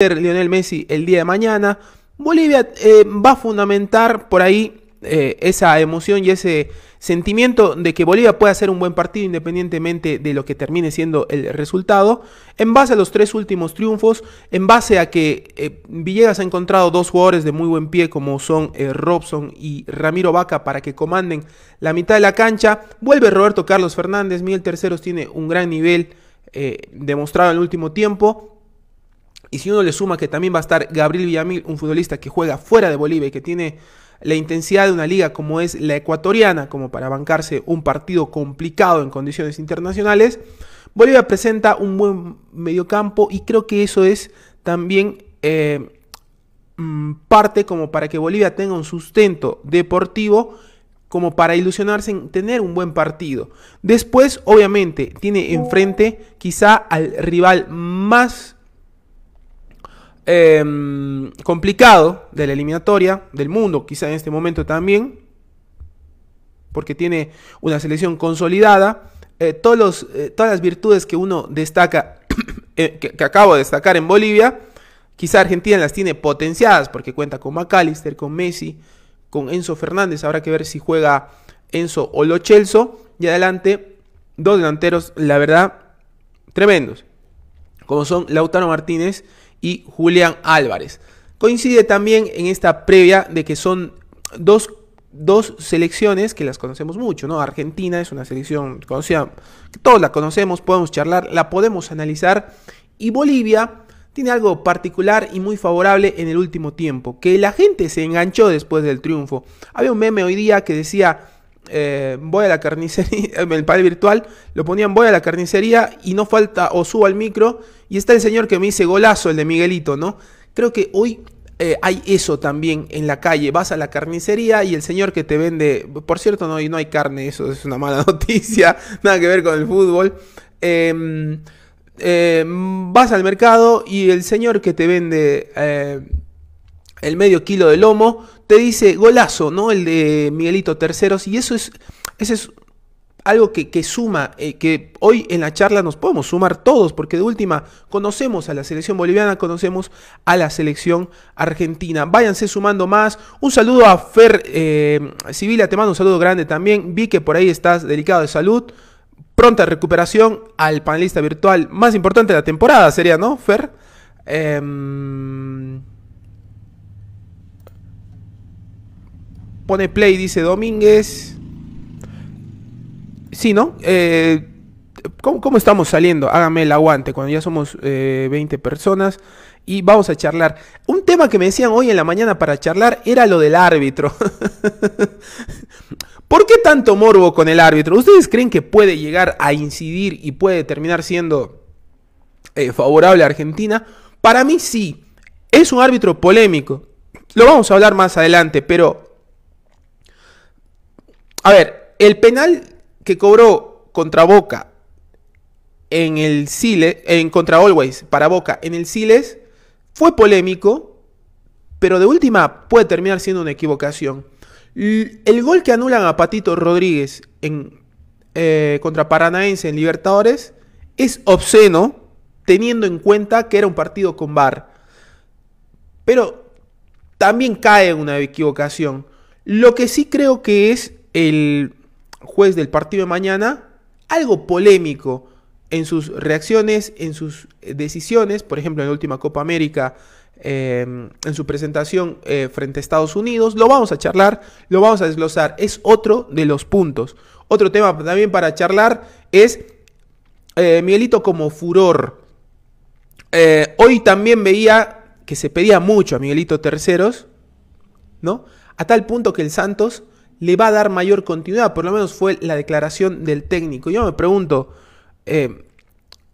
Lionel Messi el día de mañana. Bolivia eh, va a fundamentar por ahí eh, esa emoción y ese sentimiento de que Bolivia puede hacer un buen partido independientemente de lo que termine siendo el resultado, en base a los tres últimos triunfos, en base a que eh, Villegas ha encontrado dos jugadores de muy buen pie como son Robson y Ramiro Vaca para que comanden la mitad de la cancha, vuelve Roberto Carlos Fernández, Miguel Terceros tiene un gran nivel. demostrado en el último tiempo, y si uno le suma que también va a estar Gabriel Villamil, un futbolista que juega fuera de Bolivia y que tiene la intensidad de una liga como es la ecuatoriana, como para bancarse un partido complicado en condiciones internacionales, Bolivia presenta un buen mediocampo y creo que eso es también eh, mm, parte como para que Bolivia tenga un sustento deportivo como para ilusionarse en tener un buen partido. Después, obviamente, tiene enfrente quizá al rival más Em, complicado de la eliminatoria, del mundo quizá en este momento también, porque tiene una selección consolidada. Eh, todos eh, todas las virtudes que uno destaca, eh, que, acabo de destacar en Bolivia, quizá Argentina las tiene potenciadas, porque cuenta con McAllister, con Messi, con Enzo Fernández. Habrá que ver si juega Enzo o Lo Chelso. Y adelante, dos delanteros, la verdad, tremendos. Como son Lautaro Martínez y Julián Álvarez. Coincide también en esta previa de que son dos, selecciones que las conocemos mucho, ¿no? Argentina es una selección conocida, que todos la conocemos, podemos charlar, la podemos analizar, y Bolivia tiene algo particular y muy favorable en el último tiempo, que la gente se enganchó después del triunfo. Había un meme hoy día que decía, eh, voy a la carnicería, el padre virtual, lo ponían voy a la carnicería y no falta o subo al micro y está el señor que me dice golazo, el de Miguelito, ¿no? Creo que hoy eh, hay eso también en la calle, vas a la carnicería y el señor que te vende, por cierto, no, y no hay carne, eso es una mala noticia, nada que ver con el fútbol. Em, em, vas al mercado y el señor que te vende eh, el medio kilo de lomo te dice golazo, ¿no? El de Miguelito Terceros. Y eso es, eso es algo que, que suma, eh, que hoy en la charla nos podemos sumar todos, porque de última conocemos a la selección boliviana, conocemos a la selección argentina. Váyanse sumando más. Un saludo a Fer eh, te mando un saludo grande también. Vi que por ahí estás delicado de salud. Pronta recuperación al panelista virtual más importante de la temporada, sería, ¿no, Fer? Eh, Pone play, dice Domínguez. Sí, ¿no? Eh, ¿cómo, estamos saliendo? Hágame el aguante cuando ya somos 20 eh, personas y vamos a charlar. Un tema que me decían hoy en la mañana para charlar era lo del árbitro. ¿Por qué tanto morbo con el árbitro? ¿Ustedes creen que puede llegar a incidir y puede terminar siendo eh, favorable a Argentina? Para mí sí. Es un árbitro polémico. Lo vamos a hablar más adelante, pero a ver, el penal que cobró contra Boca en el Siles, en contra Always para Boca en el Siles fue polémico, pero de última puede terminar siendo una equivocación. El gol que anulan a Patito Rodríguez en, eh, contra Paranaense en Libertadores es obsceno, teniendo en cuenta que era un partido con bar, Pero también cae en una equivocación. Lo que sí creo que es el juez del partido de mañana algo polémico en sus reacciones, en sus eh, decisiones, por ejemplo en la última Copa América, em, en su presentación eh, frente a Estados Unidos, lo vamos a charlar, lo vamos a desglosar, es otro de los puntos. Otro tema también para charlar es eh, Miguelito como furor. hoy también veía que se pedía mucho a Miguelito Terceros, ¿no? A tal punto que el Santos le va a dar mayor continuidad, por lo menos fue la declaración del técnico. Yo me pregunto, eh,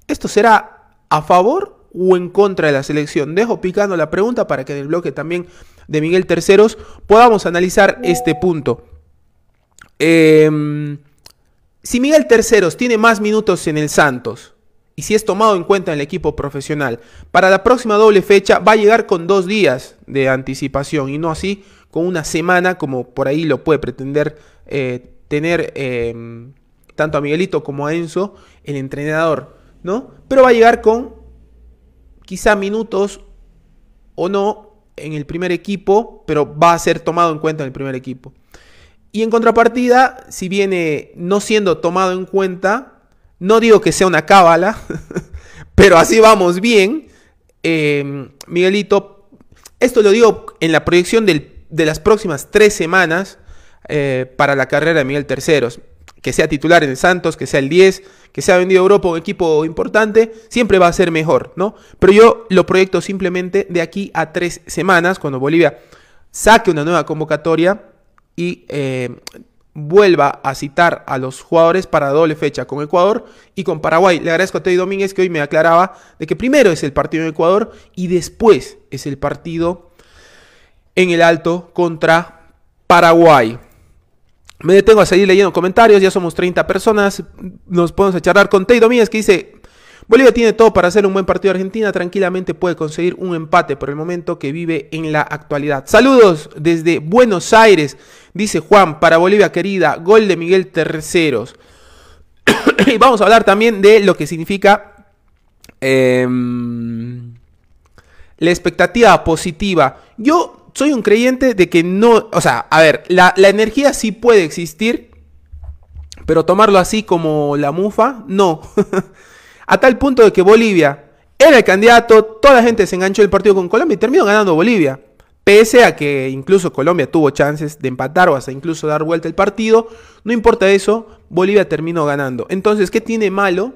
¿esto será a favor o en contra de la selección? Dejo picando la pregunta para que en el bloque también de Miguel Terceros podamos analizar este punto. Em, si Miguel Terceros tiene más minutos en el Santos y si es tomado en cuenta en el equipo profesional, para la próxima doble fecha va a llegar con dos días de anticipación y no así con una semana, como por ahí lo puede pretender eh, tener eh, tanto a Miguelito como a Enzo, el entrenador, ¿no? Pero va a llegar con quizá minutos o no en el primer equipo, pero va a ser tomado en cuenta en el primer equipo. Y en contrapartida, si viene no siendo tomado en cuenta, no digo que sea una cábala, pero así vamos bien. Eh, Miguelito, esto lo digo en la proyección del de las próximas tres semanas eh, para la carrera de Miguel Terceros. Que sea titular en el Santos, que sea el 10, que sea vendido a Europa un equipo importante, siempre va a ser mejor, ¿no? Pero yo lo proyecto simplemente de aquí a tres semanas, cuando Bolivia saque una nueva convocatoria y eh, vuelva a citar a los jugadores para doble fecha con Ecuador y con Paraguay. Le agradezco a Teddy Domínguez que hoy me aclaraba de que primero es el partido en Ecuador y después es el partido en el alto contra Paraguay. Me detengo a seguir leyendo comentarios, ya somos 30 personas, nos podemos charlar con Teido que dice, Bolivia tiene todo para hacer un buen partido de Argentina, tranquilamente puede conseguir un empate por el momento que vive en la actualidad. Saludos desde Buenos Aires, dice Juan, para Bolivia querida, gol de Miguel Terceros. y vamos a hablar también de lo que significa em, la expectativa positiva. Yo soy un creyente de que no, o sea, a ver, la, energía sí puede existir, pero tomarlo así como la mufa, no. a tal punto de que Bolivia era el candidato, toda la gente se enganchó el partido con Colombia y terminó ganando Bolivia. Pese a que incluso Colombia tuvo chances de empatar o hasta incluso dar vuelta el partido, no importa eso, Bolivia terminó ganando. Entonces, ¿qué tiene malo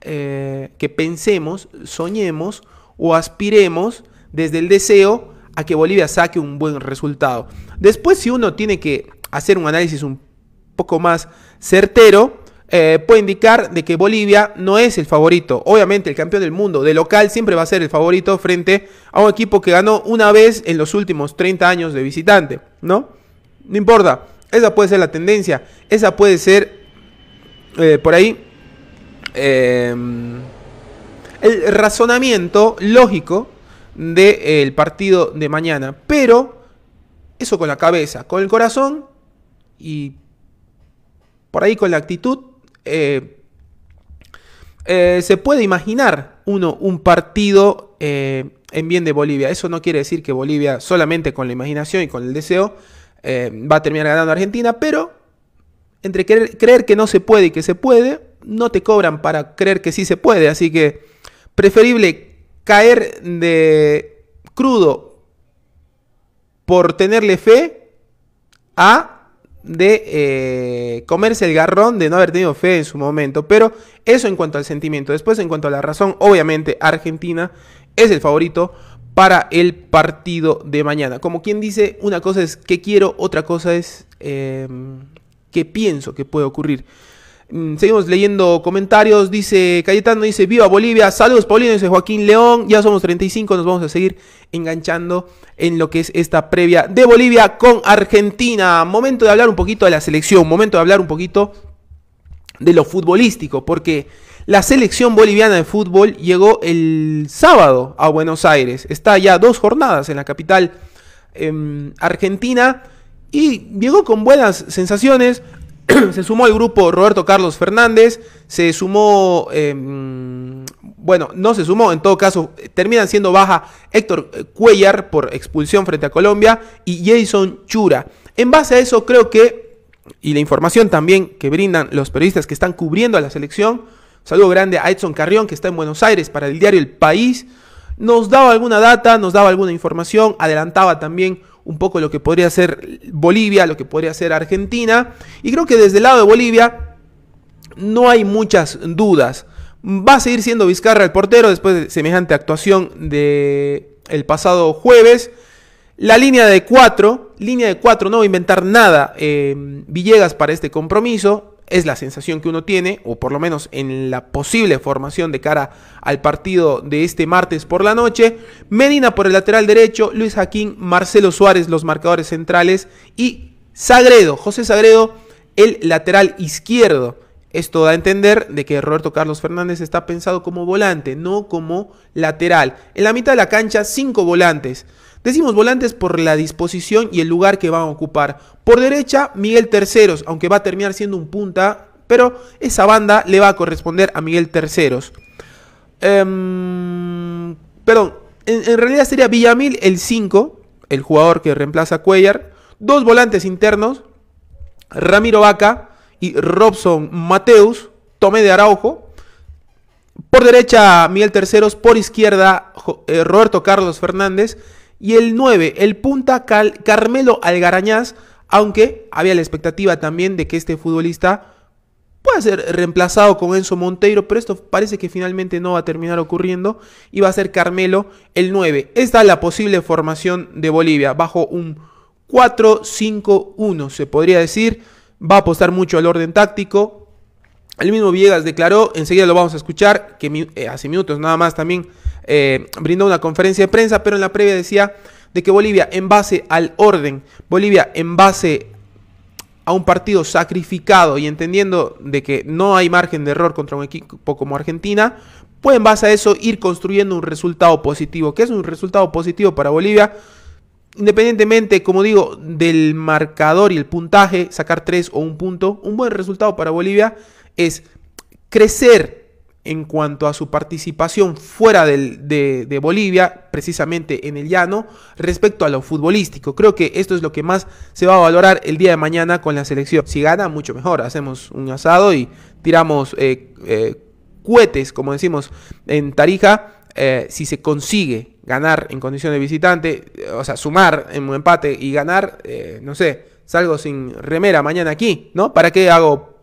eh, que pensemos, soñemos o aspiremos desde el deseo a que Bolivia saque un buen resultado. Después, si uno tiene que hacer un análisis un poco más certero, eh, puede indicar de que Bolivia no es el favorito. Obviamente el campeón del mundo de local siempre va a ser el favorito frente a un equipo que ganó una vez en los últimos 30 años de visitante, ¿no? No importa, esa puede ser la tendencia, esa puede ser eh, por ahí eh, el razonamiento lógico del partido de mañana. Pero eso con la cabeza, con el corazón y por ahí con la actitud. Eh, eh, se puede imaginar uno un partido eh, en bien de Bolivia. Eso no quiere decir que Bolivia solamente con la imaginación y con el deseo va a terminar ganando Argentina, pero entre creer, creer que no se puede y que se puede, no te cobran para creer que sí se puede. Así que preferible caer de crudo por tenerle fe a de eh, comerse el garrón de no haber tenido fe en su momento. Pero eso en cuanto al sentimiento. Después en cuanto a la razón, obviamente Argentina es el favorito para el partido de mañana. Como quien dice, una cosa es que quiero, otra cosa es em, que pienso que puede ocurrir. Mm. Seguimos leyendo comentarios. Dice Cayetano, dice viva Bolivia. Saludos Paulino, dice Joaquín León. Ya somos 35, nos vamos a seguir enganchando en lo que es esta previa de Bolivia con Argentina. Momento de hablar un poquito de la selección, momento de hablar un poquito de lo futbolístico, porque la selección boliviana de fútbol llegó el sábado a Buenos Aires. Está ya dos jornadas en la capital em, argentina y llegó con buenas sensaciones. se sumó al grupo Roberto Carlos Fernández, se sumó, em, bueno, no se sumó, en todo caso, terminan siendo baja Héctor Cuellar por expulsión frente a Colombia y Jason Chura. En base a eso creo que, y la información también que brindan los periodistas que están cubriendo a la selección, saludo grande a Edson Carrión que está en Buenos Aires para el diario El País, nos daba alguna data, nos daba alguna información, adelantaba también un poco lo que podría ser Bolivia, lo que podría ser Argentina. Y creo que desde el lado de Bolivia no hay muchas dudas. Va a seguir siendo Vizcarra el portero después de semejante actuación de el pasado jueves. La línea de cuatro, línea de 4, no va a inventar nada eh, Villegas para este compromiso es la sensación que uno tiene, o por lo menos en la posible formación de cara al partido de este martes por la noche. Medina por el lateral derecho, Luis Jaquín, Marcelo Suárez los marcadores centrales y Sagredo, José Sagredo, el lateral izquierdo. Esto da a entender de que Roberto Carlos Fernández está pensado como volante, no como lateral. En la mitad de la cancha, cinco volantes. Decimos volantes por la disposición y el lugar que van a ocupar. Por derecha, Miguel Terceros, aunque va a terminar siendo un punta, pero esa banda le va a corresponder a Miguel Terceros. Em, perdón, en, realidad sería Villamil el 5, el jugador que reemplaza a Cuellar. Dos volantes internos, Ramiro Vaca y Robson Mateus, Tomé de Araujo. Por derecha, Miguel Terceros. Por izquierda, eh, Roberto Carlos Fernández. Y el 9, el punta Carmelo Algarañaz, aunque había la expectativa también de que este futbolista pueda ser reemplazado con Enzo Monteiro, pero esto parece que finalmente no va a terminar ocurriendo y va a ser Carmelo el 9. Esta es la posible formación de Bolivia, bajo un 4-5-1 se podría decir, va a apostar mucho al orden táctico. El mismo Viegas declaró, enseguida lo vamos a escuchar, que eh, hace minutos nada más también eh, brindó una conferencia de prensa, pero en la previa decía de que Bolivia, en base al orden, Bolivia, en base a un partido sacrificado y entendiendo de que no hay margen de error contra un equipo como Argentina, puede en base a eso ir construyendo un resultado positivo, que es un resultado positivo para Bolivia, independientemente, como digo, del marcador y el puntaje, sacar tres o un punto, un buen resultado para Bolivia es crecer en cuanto a su participación fuera de, Bolivia, precisamente en el llano, respecto a lo futbolístico. Creo que esto es lo que más se va a valorar el día de mañana con la selección. Si gana, mucho mejor. Hacemos un asado y tiramos eh, eh como decimos en Tarija, eh, si se consigue ganar en condición de visitante, eh, o sea, sumar en un empate y ganar, no sé, salgo sin remera mañana aquí, ¿no? ¿Para qué hago...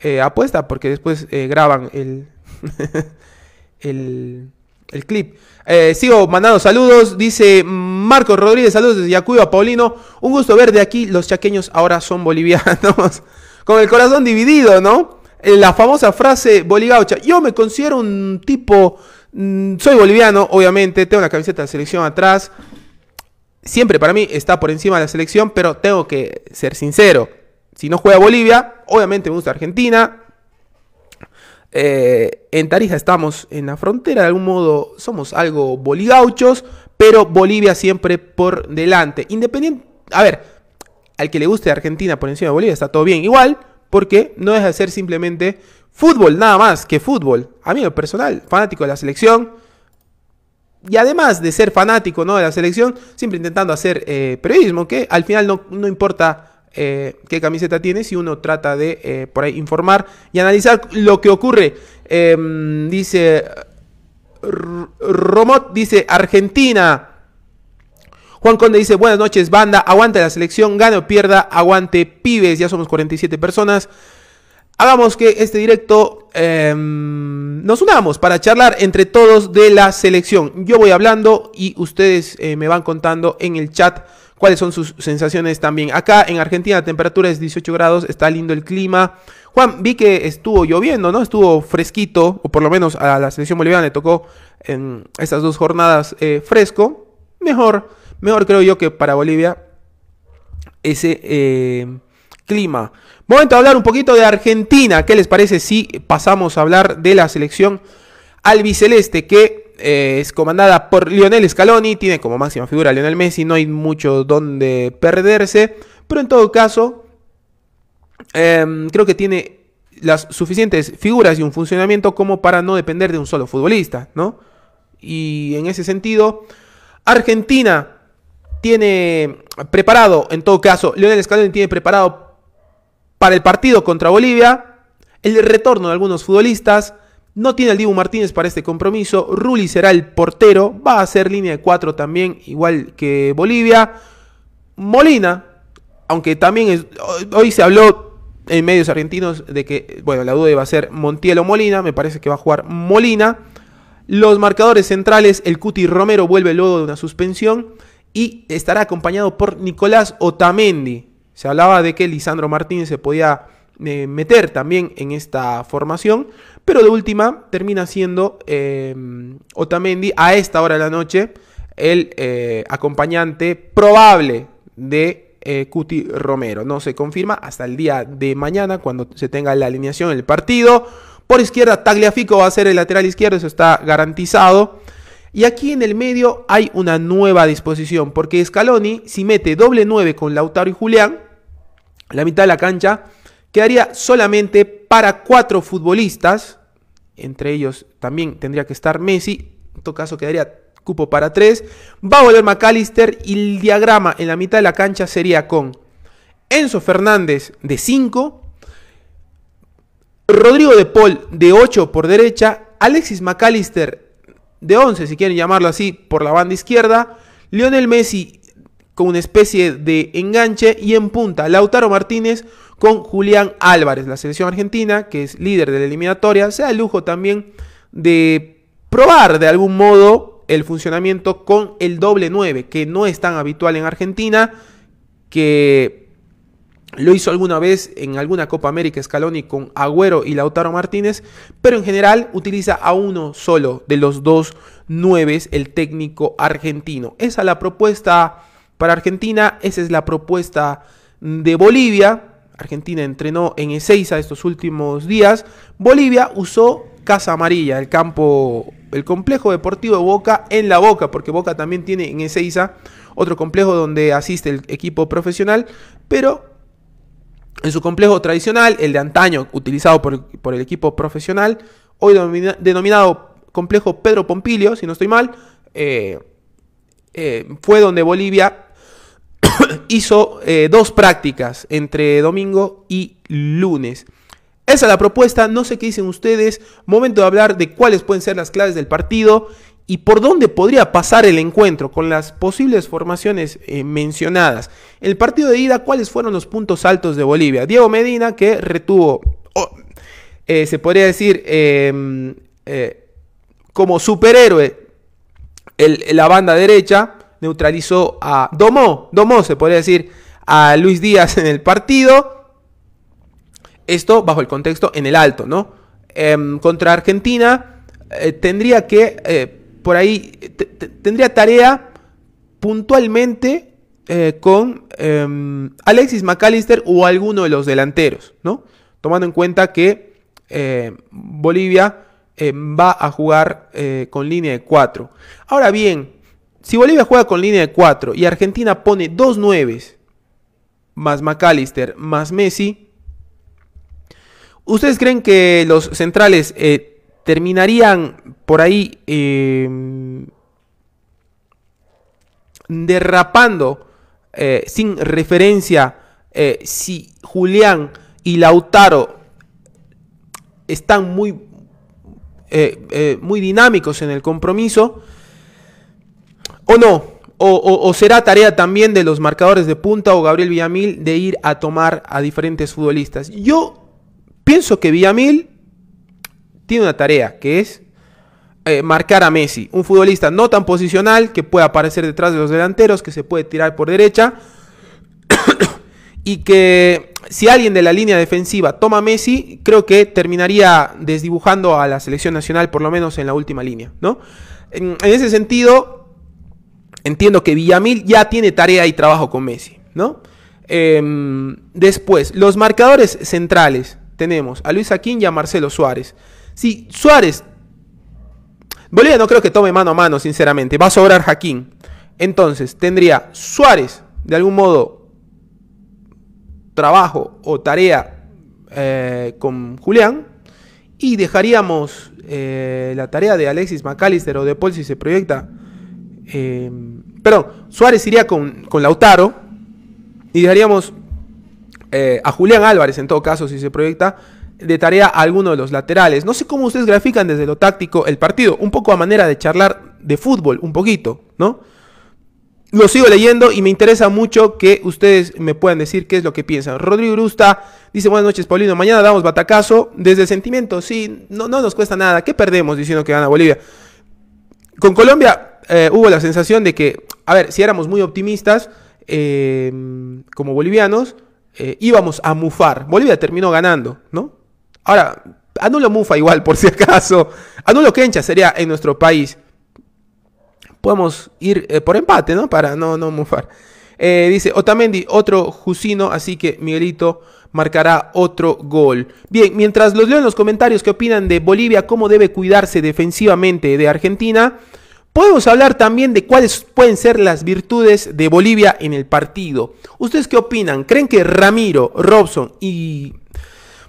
Eh, apuesta, porque después eh, graban el, el, clip. Eh, sigo mandando saludos, dice Marcos Rodríguez, saludos desde a Paulino. Un gusto ver de aquí, los chaqueños ahora son bolivianos. Con el corazón dividido, ¿no? La famosa frase boligaucha. Yo me considero un tipo. Mm, soy boliviano, obviamente. Tengo una camiseta de selección atrás. Siempre para mí está por encima de la selección, pero tengo que ser sincero. Si no juega Bolivia, obviamente me gusta Argentina. Eh, en Tarija estamos en la frontera, de algún modo somos algo boligauchos, pero Bolivia siempre por delante. Independiente, a ver, al que le guste Argentina por encima de Bolivia está todo bien igual, porque no deja de ser simplemente fútbol, nada más que fútbol. A mí, personal, fanático de la selección. Y además de ser fanático ¿no? de la selección, siempre intentando hacer eh, periodismo, que al final no, no importa eh, qué camiseta tiene, si uno trata de eh, por ahí informar y analizar lo que ocurre. Em, dice Romot, dice Argentina. Juan Conde dice, buenas noches, banda, aguante la selección, gane o pierda, aguante pibes, ya somos 47 personas. Hagamos que este directo em, nos unamos para charlar entre todos de la selección. Yo voy hablando y ustedes eh, me van contando en el chat cuáles son sus sensaciones también. Acá en Argentina la temperatura es 18 grados, está lindo el clima. Juan, vi que estuvo lloviendo, ¿no? Estuvo fresquito, o por lo menos a la selección boliviana le tocó en estas dos jornadas eh, fresco. Mejor, mejor creo yo que para Bolivia ese eh, clima. Momento de hablar un poquito de Argentina. ¿Qué les parece si pasamos a hablar de la selección albiceleste que eh, es comandada por Lionel Scaloni, tiene como máxima figura a Lionel Messi, no hay mucho donde perderse, pero en todo caso, em, creo que tiene las suficientes figuras y un funcionamiento como para no depender de un solo futbolista, ¿no? Y en ese sentido, Argentina tiene preparado, en todo caso, Lionel Scaloni tiene preparado para el partido contra Bolivia, el retorno de algunos futbolistas, no tiene al Dibu Martínez para este compromiso. Rulli será el portero. Va a ser línea de cuatro también, igual que Bolivia. Molina, aunque también hoy se habló en medios argentinos de que, bueno, la duda iba a ser Montiel o Molina. Me parece que va a jugar Molina. Los marcadores centrales, el Cuti Romero vuelve luego de una suspensión y estará acompañado por Nicolás Otamendi. Se hablaba de que Lisandro Martínez se podía eh, meter también en esta formación, pero de última termina siendo em, Otamendi a esta hora de la noche el eh, acompañante probable de eh, Cuti Romero. No se confirma hasta el día de mañana cuando se tenga la alineación del partido. Por izquierda Tagliafico va a ser el lateral izquierdo, eso está garantizado. Y aquí en el medio hay una nueva disposición, porque Scaloni si mete doble 9 con Lautaro y Julián, la mitad de la cancha quedaría solamente para cuatro futbolistas, entre ellos también tendría que estar Messi, en todo caso quedaría cupo para tres, va a volver McAllister y el diagrama en la mitad de la cancha sería con Enzo Fernández de 5, Rodrigo de Paul de 8 por derecha, Alexis McAllister de 11, si quieren llamarlo así, por la banda izquierda, Lionel Messi con una especie de enganche y en punta Lautaro Martínez con Julián Álvarez. La selección argentina, que es líder de la eliminatoria, se da el lujo también de probar de algún modo el funcionamiento con el doble 9, que no es tan habitual en Argentina, que lo hizo alguna vez en alguna Copa América Scaloni con Agüero y Lautaro Martínez, pero en general utiliza a uno solo de los dos nueves el técnico argentino. Esa es la propuesta para Argentina, esa es la propuesta de Bolivia. Argentina entrenó en Ezeiza estos últimos días. Bolivia usó Casa Amarilla, el campo, el complejo deportivo de Boca en la Boca, porque Boca también tiene en Ezeiza otro complejo donde asiste el equipo profesional, pero en su complejo tradicional, el de antaño utilizado por, el equipo profesional, hoy denominado complejo Pedro Pompilio, si no estoy mal, eh, eh, fue donde Bolivia hizo eh, dos prácticas entre domingo y lunes. Esa es la propuesta, no sé qué dicen ustedes, momento de hablar de cuáles pueden ser las claves del partido y por dónde podría pasar el encuentro con las posibles formaciones eh, mencionadas. El partido de ida, ¿cuáles fueron los puntos altos de Bolivia? Diego Medina que retuvo, oh, eh, se podría decir, em, como superhéroe la banda derecha, neutralizó a. Domo, Domo se podría decir, a Luis Díaz en el partido. Esto bajo el contexto en el alto, ¿no? Em, contra Argentina eh, tendría que, eh, por ahí, tendría tarea puntualmente eh, con em, Alexis McAllister o alguno de los delanteros, ¿no? Tomando en cuenta que Bolivia em, va a jugar con línea de 4. Ahora bien, si Bolivia juega con línea de 4 y Argentina pone dos 9 más McAllister más Messi, ¿ustedes creen que los centrales eh, terminarían por ahí em, derrapando eh, sin referencia eh, si Julián y Lautaro están muy, muy dinámicos en el compromiso? ¿O no? O, será tarea también de los marcadores de punta o Gabriel Villamil de ir a tomar a diferentes futbolistas. Yo pienso que Villamil tiene una tarea que es eh, marcar a Messi, un futbolista no tan posicional que puede aparecer detrás de los delanteros, que se puede tirar por derecha y que si alguien de la línea defensiva toma a Messi, creo que terminaría desdibujando a la selección nacional por lo menos en la última línea, ¿no? en ese sentido, Entiendo que Villamil ya tiene tarea y trabajo con Messi, ¿no? Em, después, los marcadores centrales. Tenemos a Luis Aquín y a Marcelo Suárez. Si Suárez. Bolivia no creo que tome mano a mano, sinceramente. Va a sobrar Jaquín. Entonces, tendría Suárez, de algún modo, trabajo o tarea eh, con Julián. Y dejaríamos eh, la tarea de Alexis McAllister o de Paul si se proyecta eh, perdón, Suárez iría con, con Lautaro y dejaríamos eh, a Julián Álvarez, en todo caso, si se proyecta, de tarea a alguno de los laterales. No sé cómo ustedes grafican desde lo táctico el partido, un poco a manera de charlar de fútbol, un poquito, ¿no? Lo sigo leyendo y me interesa mucho que ustedes me puedan decir qué es lo que piensan. Rodrigo Rusta dice, buenas noches Paulino, mañana damos batacazo. Desde el sentimiento, sí, no, no nos cuesta nada. ¿Qué perdemos diciendo que gana Bolivia? Con Colombia eh, hubo la sensación de que, a ver, si éramos muy optimistas eh, como bolivianos, eh, íbamos a mufar. Bolivia terminó ganando, ¿no? Ahora, anulo mufa igual, por si acaso. Anulo quencha sería en nuestro país. Podemos ir por empate, ¿no? Para no, no mufar. dice Otamendi, otro Jusino, así que Miguelito marcará otro gol. Bien, mientras los leo en los comentarios qué opinan de Bolivia, cómo debe cuidarse defensivamente de Argentina, Podemos hablar también de cuáles pueden ser las virtudes de Bolivia en el partido. ¿Ustedes qué opinan? ¿Creen que Ramiro, Robson y...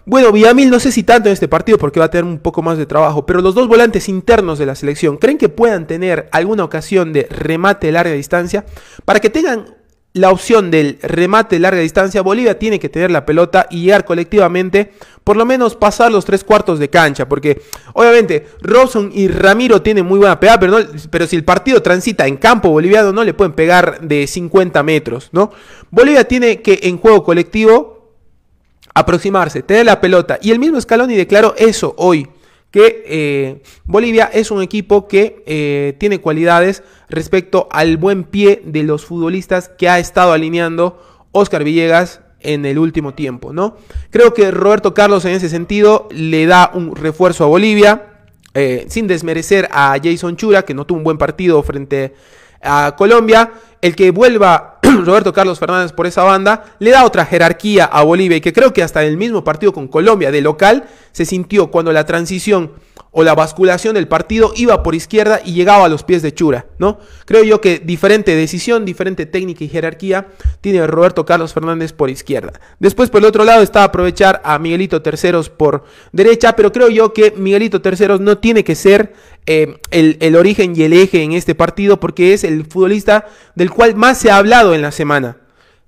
Bueno, Villamil no sé si tanto en este partido porque va a tener un poco más de trabajo, pero los dos volantes internos de la selección, ¿creen que puedan tener alguna ocasión de remate de larga distancia para que tengan la opción del remate de larga distancia, Bolivia tiene que tener la pelota y llegar colectivamente, por lo menos pasar los tres cuartos de cancha, porque obviamente Robson y Ramiro tienen muy buena pegada, pero, pero si el partido transita en campo boliviano no le pueden pegar de 50 metros, ¿no? Bolivia tiene que en juego colectivo aproximarse, tener la pelota, y el mismo Scaloni declaró eso hoy que eh, Bolivia es un equipo que eh, tiene cualidades respecto al buen pie de los futbolistas que ha estado alineando Oscar Villegas en el último tiempo, ¿no? Creo que Roberto Carlos en ese sentido le da un refuerzo a Bolivia, eh, sin desmerecer a Jason Chura, que no tuvo un buen partido frente a Colombia, el que vuelva Roberto Carlos Fernández por esa banda le da otra jerarquía a Bolivia y que creo que hasta en el mismo partido con Colombia de local se sintió cuando la transición o la basculación del partido iba por izquierda y llegaba a los pies de Chura, ¿no? Creo yo que diferente decisión, diferente técnica y jerarquía tiene Roberto Carlos Fernández por izquierda. Después por el otro lado está aprovechar a Miguelito Terceros por derecha, pero creo yo que Miguelito Terceros no tiene que ser eh, el, origen y el eje en este partido porque es el futbolista del cual más se ha hablado en la semana,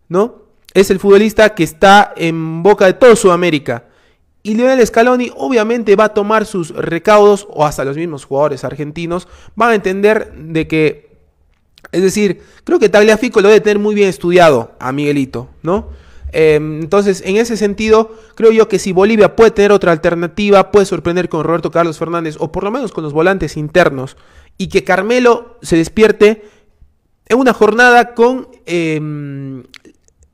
¿no? Es el futbolista que está en boca de todo Sudamérica y Lionel Scaloni obviamente va a tomar sus recaudos o hasta los mismos jugadores argentinos van a entender de que, es decir, creo que Fico lo debe tener muy bien estudiado a Miguelito, ¿no? Em, entonces, en ese sentido, creo yo que si Bolivia puede tener otra alternativa, puede sorprender con Roberto Carlos Fernández o por lo menos con los volantes internos y que Carmelo se despierte en una jornada con em,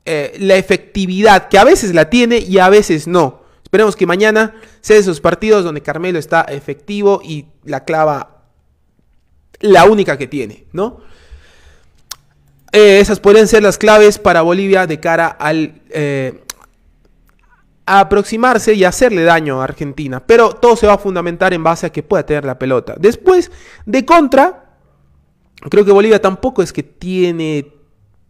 eh, la efectividad que a veces la tiene y a veces no Esperemos que mañana sea de esos partidos donde Carmelo está efectivo y la clava la única que tiene, ¿no? Eh, esas pueden ser las claves para Bolivia de cara al eh, aproximarse y hacerle daño a Argentina. Pero todo se va a fundamentar en base a que pueda tener la pelota. Después, de contra, creo que Bolivia tampoco es que tiene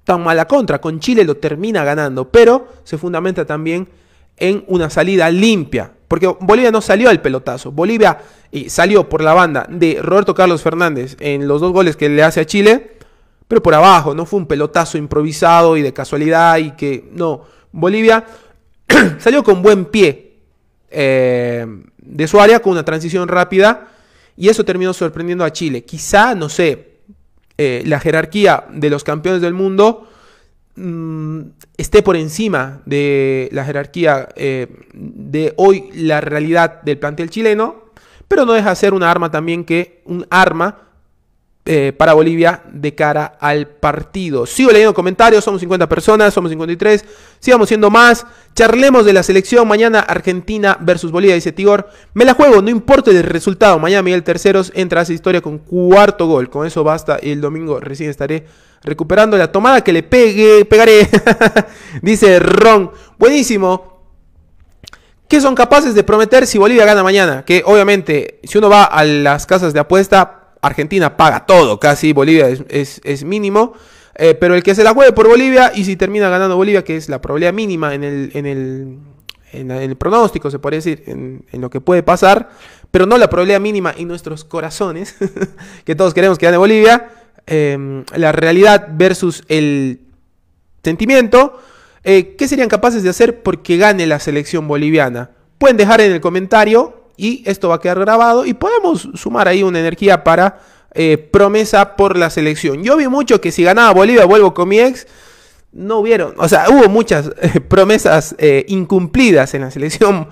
tan mala contra. Con Chile lo termina ganando, pero se fundamenta también en una salida limpia. Porque Bolivia no salió al pelotazo. Bolivia salió por la banda de Roberto Carlos Fernández en los dos goles que le hace a Chile, pero por abajo. No fue un pelotazo improvisado y de casualidad y que no. Bolivia salió con buen pie eh, de su área, con una transición rápida. Y eso terminó sorprendiendo a Chile. Quizá, no sé, eh, la jerarquía de los campeones del mundo Mm, esté por encima de la jerarquía eh, de hoy la realidad del plantel chileno, pero no deja de ser una arma también que un arma eh, para Bolivia de cara al partido. Sigo leyendo comentarios, somos 50 personas, somos 53, sigamos siendo más. Charlemos de la selección mañana Argentina versus Bolivia, dice Tigor. Me la juego, no importa el resultado. Mañana Miguel Terceros entra a esa historia con cuarto gol. Con eso basta y el domingo recién estaré Recuperando la tomada que le pegue pegaré. Dice Ron. Buenísimo. ¿Qué son capaces de prometer si Bolivia gana mañana? Que obviamente, si uno va a las casas de apuesta, Argentina paga todo, casi Bolivia es, es, mínimo. Eh, pero el que se la juegue por Bolivia y si termina ganando Bolivia, que es la probabilidad mínima en el, en el, en el pronóstico, se podría decir, en, en, lo que puede pasar, pero no la probabilidad mínima en nuestros corazones, que todos queremos que gane Bolivia, Em, la realidad versus el sentimiento, eh, ¿qué serían capaces de hacer porque gane la selección boliviana? Pueden dejar en el comentario y esto va a quedar grabado y podemos sumar ahí una energía para eh, promesa por la selección. Yo vi mucho que si ganaba Bolivia vuelvo con mi ex. No hubieron, o sea, hubo muchas eh, promesas incumplidas en la selección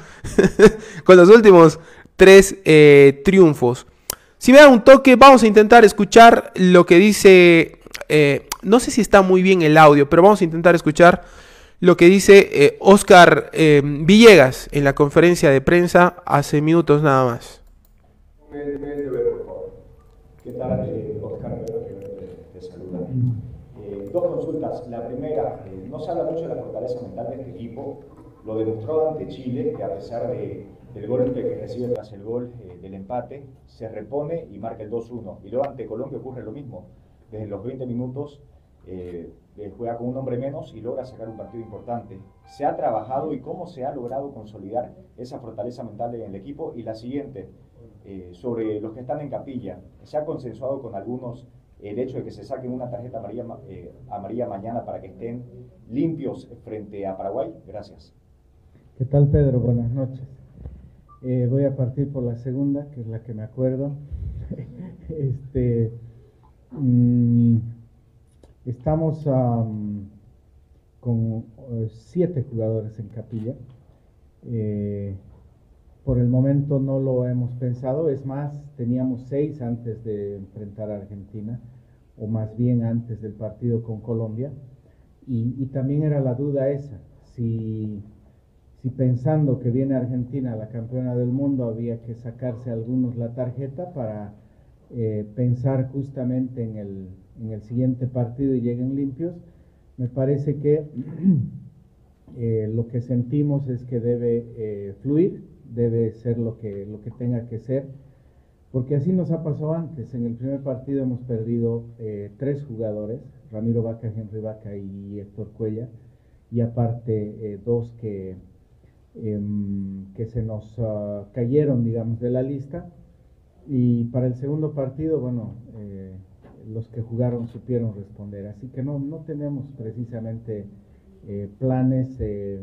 con los últimos tres triunfos. Si me da un toque, vamos a intentar escuchar lo que dice... Eh, no sé si está muy bien el audio, pero vamos a intentar escuchar lo que dice eh, Oscar eh, Villegas en la conferencia de prensa hace minutos nada más. ¿Qué tal, eh, Oscar? Te, saluda. Eh, dos consultas. La primera, no se habla mucho de la fortaleza mental de este equipo. Lo demostró ante Chile, que a pesar de el gol que recibe tras el gol eh, del empate, se repone y marca el 2-1. Y luego ante Colombia ocurre lo mismo. Desde los 20 minutos eh, eh, juega con un hombre menos y logra sacar un partido importante. Se ha trabajado y cómo se ha logrado consolidar esa fortaleza mental en el equipo. Y la siguiente, sobre los que están en capilla, se ha consensuado con algunos el hecho de que se saquen una tarjeta amarilla mañana para que estén limpios frente a Paraguay. Gracias. ¿Qué tal Pedro? Buenas noches. Eh, voy a partir por la segunda, que es la que me acuerdo. Este, mm, estamos con eh, siete jugadores en capilla. Eh, por el momento no lo hemos pensado, es más, teníamos seis antes de enfrentar a Argentina, o más bien antes del partido con Colombia, y también era la duda esa, si y pensando que viene Argentina, la campeona del mundo, había que sacarse algunos la tarjeta para eh, pensar justamente en el, siguiente partido y lleguen limpios, me parece que eh, lo que sentimos es que debe eh, fluir, debe ser lo que, lo que tenga que ser, porque así nos ha pasado antes. En el primer partido hemos perdido tres jugadores, Ramiro Vaca, Henry Vaca y Héctor Cuella, y aparte dos que Em, que se nos ah, cayeron, digamos, de la lista. Y para el segundo partido, bueno, eh, los que jugaron supieron responder. Así que no, no tenemos precisamente eh, planes eh,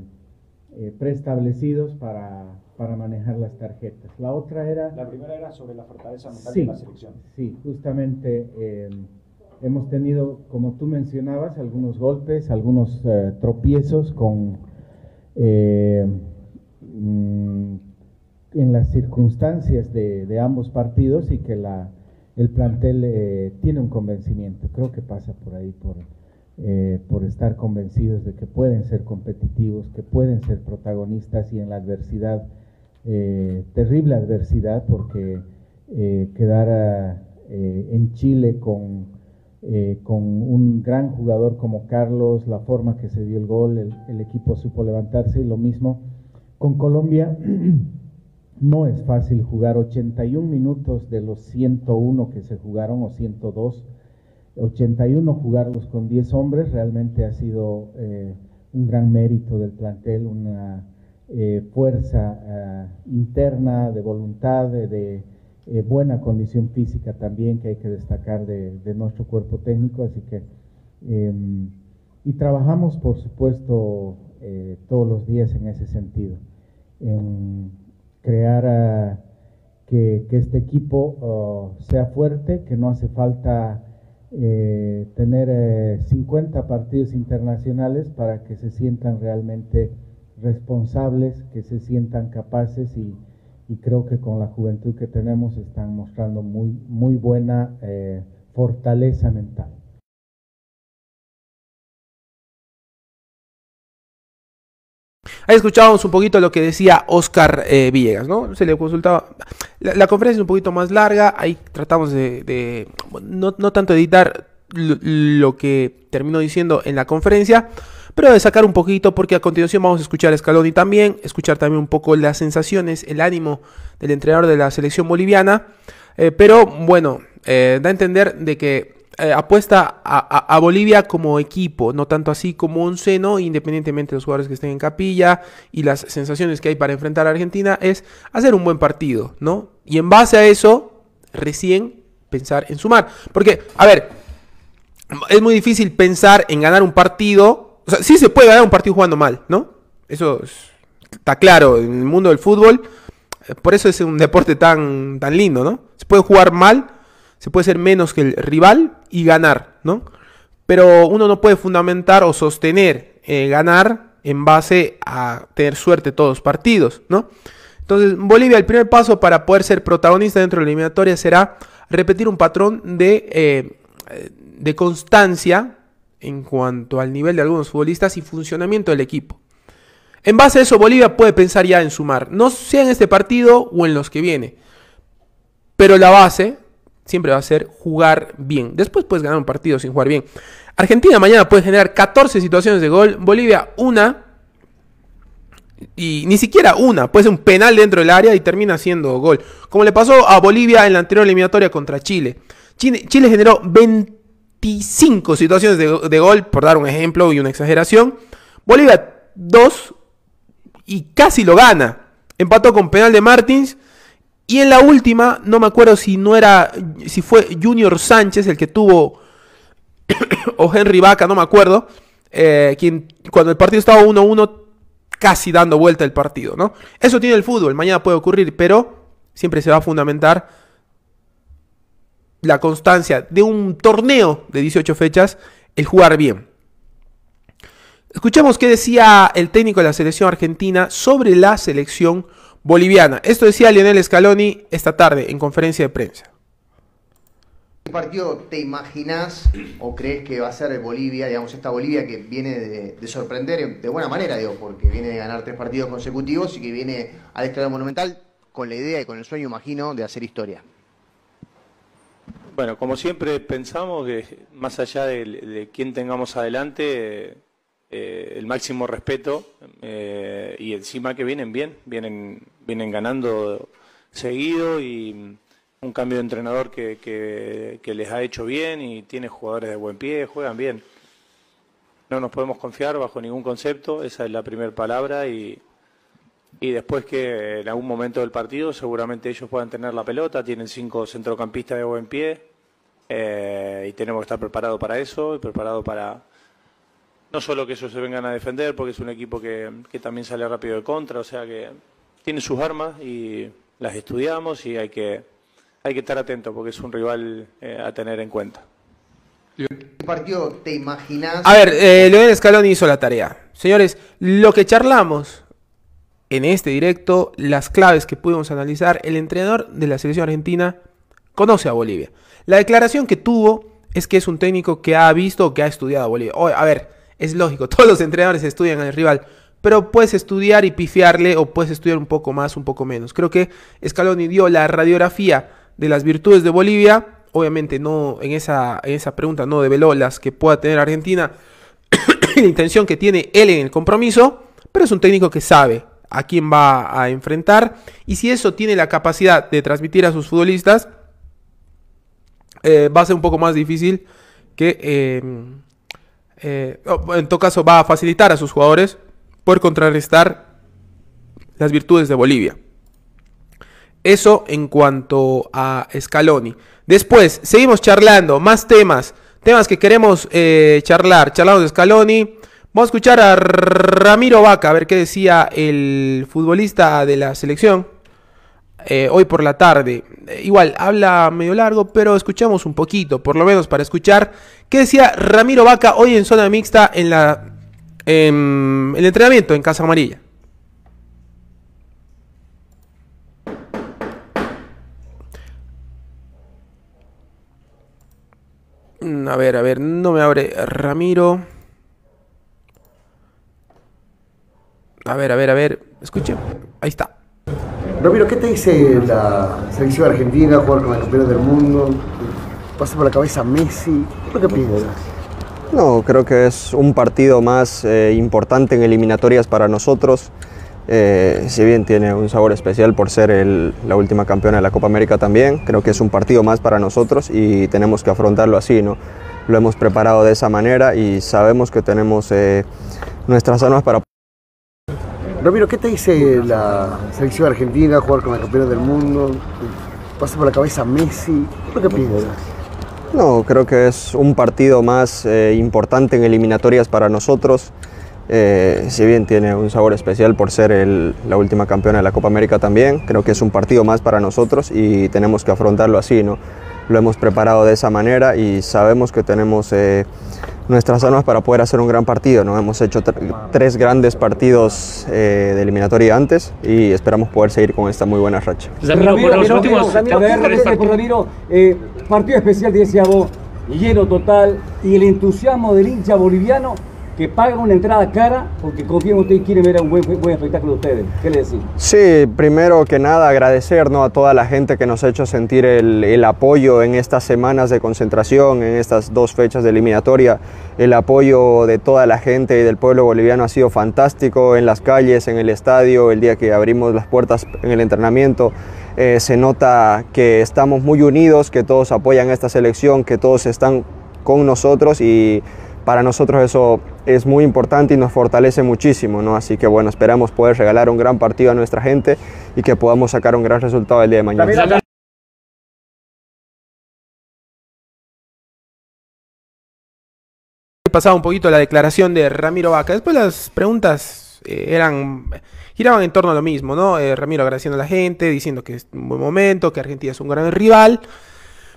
preestablecidos para, para, manejar las tarjetas. La otra era... La primera era sobre la fortaleza mental de la selección. Sí, justamente em, hemos tenido, como tú mencionabas, algunos golpes, algunos tropiezos con... Eh, Mm, en las circunstancias de, ambos partidos y que el plantel eh, tiene un convencimiento. Creo que pasa por ahí, eh, por, estar convencidos de que pueden ser competitivos, que pueden ser protagonistas y en la adversidad, eh, terrible adversidad, porque quedar en Chile con, con un gran jugador como Carlos, la forma que se dio el gol, el equipo supo levantarse y lo mismo con Colombia no es fácil jugar 81 minutos de los 101 que se jugaron o 102. 81 jugarlos con 10 hombres realmente ha sido eh, un gran mérito del plantel, una eh, fuerza eh, interna de voluntad, de, buena condición física también que hay que destacar de, de nuestro cuerpo técnico. Así que, em, y trabajamos por supuesto eh, todos los días en ese sentido, en crear ah, que, este equipo oh, sea fuerte, que no hace falta eh, tener 50 eh, partidos internacionales para que se sientan realmente responsables, que se sientan capaces y, y creo que con la juventud que tenemos están mostrando muy, muy buena fortaleza mental. Ahí escuchábamos un poquito lo que decía Oscar eh, Villegas, ¿no? Se le consultaba. La, conferencia es un poquito más larga, ahí tratamos de, no, tanto editar lo, que terminó diciendo en la conferencia, pero de sacar un poquito porque a continuación vamos a escuchar a Scaloni también, escuchar también un poco las sensaciones, el ánimo del entrenador de la selección boliviana, eh, pero bueno, eh, da a entender de que eh, apuesta a, Bolivia como equipo, no tanto así como un seno, independientemente de los jugadores que estén en capilla y las sensaciones que hay para enfrentar a Argentina, es hacer un buen partido, ¿no? Y en base a eso, recién pensar en sumar. Porque, a ver, es muy difícil pensar en ganar un partido. O sea, sí se puede ganar un partido jugando mal, ¿no? Eso está claro en el mundo del fútbol. Por eso es un deporte tan, tan lindo, ¿no? Se puede jugar mal se puede ser menos que el rival y ganar, ¿no? Pero uno no puede fundamentar o sostener eh, ganar en base a tener suerte todos los partidos, ¿no? Entonces, Bolivia, el primer paso para poder ser protagonista dentro de la eliminatoria será repetir un patrón de, eh, de constancia en cuanto al nivel de algunos futbolistas y funcionamiento del equipo. En base a eso, Bolivia puede pensar ya en sumar, no sea en este partido o en los que viene. Pero la base siempre va a ser jugar bien. Después puedes ganar un partido sin jugar bien. Argentina mañana puede generar 14 situaciones de gol. Bolivia una. Y ni siquiera una. Puede ser un penal dentro del área y termina siendo gol. Como le pasó a Bolivia en la anterior eliminatoria contra Chile. Chile, generó 25 situaciones de, gol, por dar un ejemplo y una exageración. Bolivia dos. y casi lo gana. Empató con penal de Martins y en la última, no me acuerdo si no era, si fue Junior Sánchez el que tuvo, o Henry Vaca, no me acuerdo, eh, quien cuando el partido estaba 1-1, casi dando vuelta el partido, ¿no? Eso tiene el fútbol, mañana puede ocurrir, pero siempre se va a fundamentar la constancia de un torneo de 18 fechas, el jugar bien. Escuchemos qué decía el técnico de la selección argentina sobre la selección boliviana. Esto decía Lionel Scaloni esta tarde en conferencia de prensa. ¿Qué partido te imaginas o crees que va a ser Bolivia, digamos, esta Bolivia que viene de, sorprender de buena manera, digo, porque viene de ganar tres partidos consecutivos y que viene al Estadio Monumental con la idea y con el sueño, imagino, de hacer historia? Bueno, como siempre pensamos que más allá de quién tengamos adelante, eh, el máximo respeto eh, y encima que vienen bien, vienen, vienen ganando seguido y un cambio de entrenador que, les ha hecho bien y tiene jugadores de buen pie, juegan bien. No nos podemos confiar bajo ningún concepto, esa es la primera palabra y, y después que en algún momento del partido seguramente ellos puedan tener la pelota, tienen cinco centrocampistas de buen pie eh, y tenemos que estar preparados para eso y preparados para no solo que ellos se vengan a defender, porque es un equipo que, también sale rápido de contra, o sea que tiene sus armas y las estudiamos y hay que, hay que estar atento porque es un rival eh, a tener en cuenta. partido te imaginas? A ver, eh, León Scaloni hizo la tarea. Señores, lo que charlamos en este directo, las claves que pudimos analizar, el entrenador de la selección argentina conoce a Bolivia. La declaración que tuvo es que es un técnico que ha visto, o que ha estudiado a Bolivia. a ver, es lógico, todos los entrenadores estudian al rival, pero puedes estudiar y pifiarle o puedes estudiar un poco más, un poco menos. Creo que Scaloni dio la radiografía de las virtudes de Bolivia. Obviamente no en esa, pregunta no develó las que pueda tener Argentina, la intención que tiene él en el compromiso, pero es un técnico que sabe a quién va a enfrentar y si eso tiene la capacidad de transmitir a sus futbolistas, eh, va a ser un poco más difícil que eh, eh, en todo caso va a facilitar a sus jugadores por contrarrestar las virtudes de Bolivia. Eso en cuanto a Scaloni. Después, seguimos charlando, más temas, temas que queremos eh, charlar. Charlamos de Scaloni. Vamos a escuchar a Ramiro Vaca, a ver qué decía el futbolista de la selección eh, hoy por la tarde. igual, habla medio largo, pero escuchamos un poquito, por lo menos para escuchar ¿Qué decía Ramiro Vaca hoy en zona mixta en la en em, el entrenamiento en Casa Amarilla? Mm, a ver, a ver, no me abre Ramiro. A ver, a ver, a ver. escuche, ahí está. Ramiro, ¿qué te dice la selección argentina jugar con la campeona del mundo? pasa por la cabeza Messi? ¿Qué piensas? No, creo que es un partido más eh, importante en eliminatorias para nosotros. Eh, si bien tiene un sabor especial por ser la última campeona de la Copa América también, creo que es un partido más para nosotros y tenemos que afrontarlo así, ¿no? Lo hemos preparado de esa manera y sabemos que tenemos eh, nuestras armas para... Ramiro, ¿qué te dice la selección argentina, jugar con la campeona del mundo? ¿Pasa por la cabeza Messi? ¿Qué piensas? No, creo que es un partido más eh, importante en eliminatorias para nosotros. Eh, si bien tiene un sabor especial por ser la última campeona de la Copa América también, creo que es un partido más para nosotros y tenemos que afrontarlo así, ¿no? Lo hemos preparado de esa manera y sabemos que tenemos eh, nuestras armas para poder hacer un gran partido. Nos hemos hecho tres grandes partidos eh, de eliminatoria antes y esperamos poder seguir con esta muy buena racha. partido especial, decía vos, lleno total y el entusiasmo del hincha boliviano que pagan una entrada cara porque confían en ustedes y quieren ver un buen, espectáculo de ustedes. ¿Qué le decís? Sí, primero que nada agradecer a toda la gente que nos ha hecho sentir el, apoyo en estas semanas de concentración, en estas dos fechas de eliminatoria. El apoyo de toda la gente y del pueblo boliviano ha sido fantástico en las calles, en el estadio, el día que abrimos las puertas en el entrenamiento. Eh, se nota que estamos muy unidos, que todos apoyan a esta selección, que todos están con nosotros y para nosotros eso es muy importante y nos fortalece muchísimo, ¿no? Así que bueno, esperamos poder regalar un gran partido a nuestra gente y que podamos sacar un gran resultado el día de mañana. pasado un poquito la declaración de Ramiro Vaca. Después las preguntas eh, eran giraban en torno a lo mismo, ¿no? Eh, Ramiro agradeciendo a la gente, diciendo que es un buen momento, que Argentina es un gran rival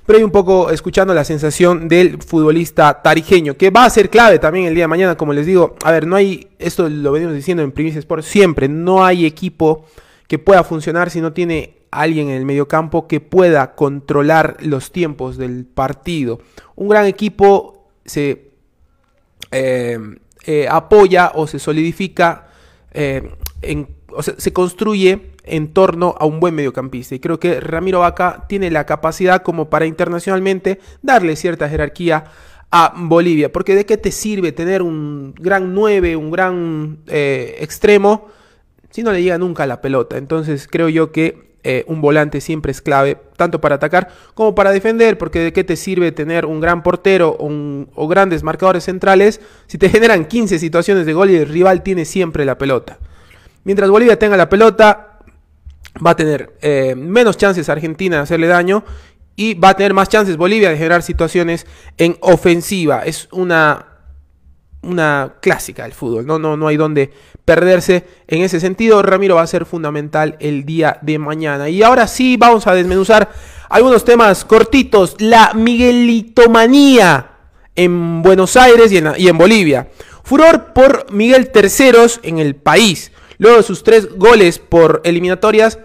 pero hay un poco escuchando la sensación del futbolista tarijeño, que va a ser clave también el día de mañana, como les digo, a ver, no hay, esto lo venimos diciendo en Primicia Sport, siempre, no hay equipo que pueda funcionar si no tiene alguien en el mediocampo que pueda controlar los tiempos del partido. Un gran equipo se eh, eh, apoya o se solidifica, eh, o sea, se construye en torno a un buen mediocampista. Y creo que Ramiro Vaca tiene la capacidad como para internacionalmente darle cierta jerarquía a Bolivia. Porque de qué te sirve tener un gran 9, un gran eh, extremo, si no le llega nunca la pelota. Entonces creo yo que eh, un volante siempre es clave, tanto para atacar como para defender, porque de qué te sirve tener un gran portero o, o grandes marcadores centrales si te generan 15 situaciones de gol y el rival tiene siempre la pelota. Mientras Bolivia tenga la pelota, va a tener eh, menos chances Argentina de hacerle daño y va a tener más chances Bolivia de generar situaciones en ofensiva. Es una una clásica del fútbol, ¿no? No, no hay donde perderse en ese sentido. Ramiro va a ser fundamental el día de mañana. Y ahora sí, vamos a desmenuzar algunos temas cortitos. La Miguelitomanía en Buenos Aires y en, y en Bolivia. Furor por Miguel Terceros en el país. Luego de sus tres goles por eliminatorias,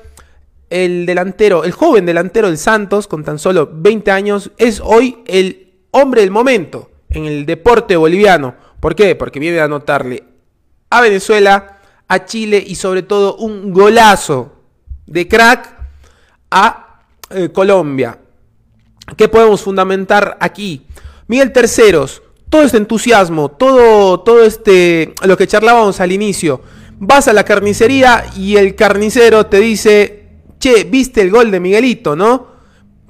el delantero, el joven delantero del Santos, con tan solo 20 años, es hoy el hombre del momento en el deporte boliviano. ¿Por qué? Porque viene a anotarle a Venezuela, a Chile y sobre todo un golazo de crack a eh, Colombia. ¿Qué podemos fundamentar aquí? Miguel Terceros, todo este entusiasmo, todo, todo este, lo que charlábamos al inicio, vas a la carnicería y el carnicero te dice, che, viste el gol de Miguelito, ¿no?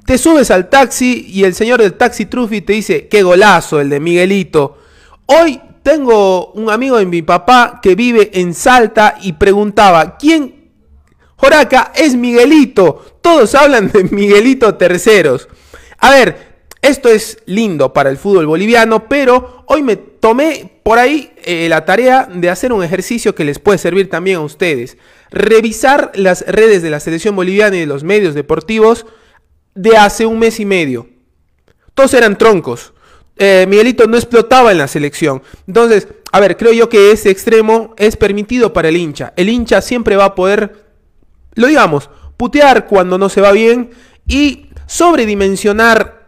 Te subes al taxi y el señor del taxi Trufi te dice, qué golazo el de Miguelito. Hoy tengo un amigo de mi papá que vive en Salta y preguntaba, ¿quién? Joraca es Miguelito. Todos hablan de Miguelito Terceros. A ver, esto es lindo para el fútbol boliviano, pero hoy me tomé por ahí eh, la tarea de hacer un ejercicio que les puede servir también a ustedes. Revisar las redes de la selección boliviana y de los medios deportivos de hace un mes y medio. Todos eran troncos. Eh, Miguelito no explotaba en la selección. Entonces, a ver, creo yo que ese extremo es permitido para el hincha. El hincha siempre va a poder, lo digamos, putear cuando no se va bien y sobredimensionar